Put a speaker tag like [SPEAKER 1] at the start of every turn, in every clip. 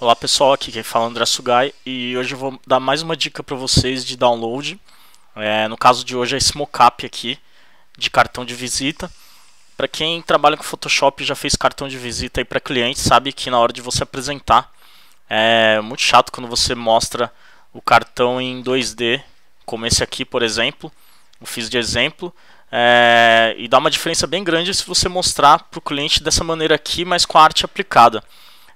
[SPEAKER 1] Olá pessoal, aqui quem fala é André Sugai e hoje eu vou dar mais uma dica para vocês de download. É, no caso de hoje é esse mockup aqui de cartão de visita. Para quem trabalha com Photoshop e já fez cartão de visita para cliente, sabe que na hora de você apresentar é muito chato quando você mostra o cartão em 2D, como esse aqui, por exemplo. Eu fiz de exemplo. É, e dá uma diferença bem grande se você mostrar para o cliente dessa maneira aqui, mas com a arte aplicada.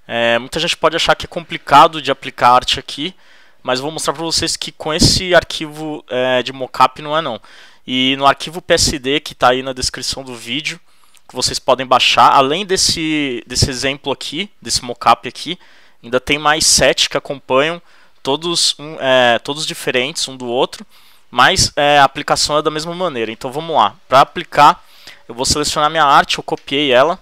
[SPEAKER 1] É, muita gente pode achar que é complicado de aplicar arte aqui, mas vou mostrar para vocês que com esse arquivo é, de mockup não é não. E no arquivo PSD que está aí na descrição do vídeo, que vocês podem baixar, além desse, desse exemplo aqui, desse mockup aqui, ainda tem mais sete que acompanham, todos, um, é, todos diferentes um do outro, mas é, a aplicação é da mesma maneira. Então vamos lá, para aplicar eu vou selecionar minha arte, eu copiei ela,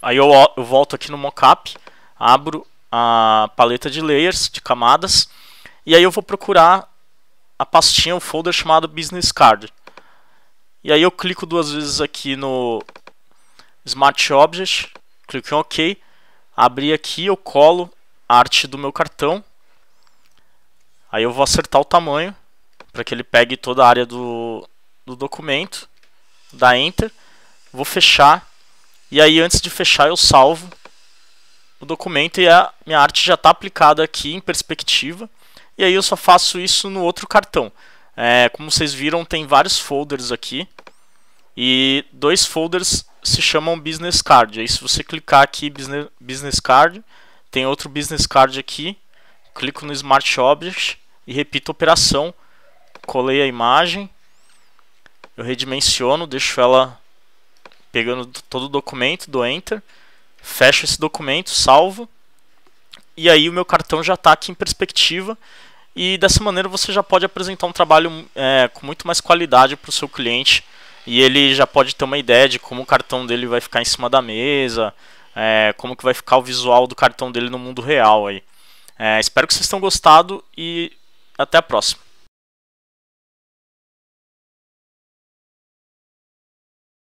[SPEAKER 1] Aí eu, eu volto aqui no mockup, abro a paleta de layers, de camadas, e aí eu vou procurar a pastinha, o folder chamado Business Card. E aí eu clico duas vezes aqui no Smart Object, clico em OK, abri aqui, eu colo a arte do meu cartão, aí eu vou acertar o tamanho, para que ele pegue toda a área do, do documento, da Enter, vou fechar, e aí antes de fechar eu salvo o documento e a minha arte já está aplicada aqui em perspectiva. E aí eu só faço isso no outro cartão. É, como vocês viram, tem vários folders aqui. E dois folders se chamam Business Card. Aí se você clicar aqui Business, business Card, tem outro Business Card aqui. Clico no Smart Object e repito a operação. Colei a imagem. Eu redimensiono, deixo ela pegando todo o documento do Enter, fecho esse documento, salvo, e aí o meu cartão já está aqui em perspectiva. E dessa maneira você já pode apresentar um trabalho é, com muito mais qualidade para o seu cliente e ele já pode ter uma ideia de como o cartão dele vai ficar em cima da mesa, é, como que vai ficar o visual do cartão dele no mundo real aí. É, espero que vocês tenham gostado e até a próxima.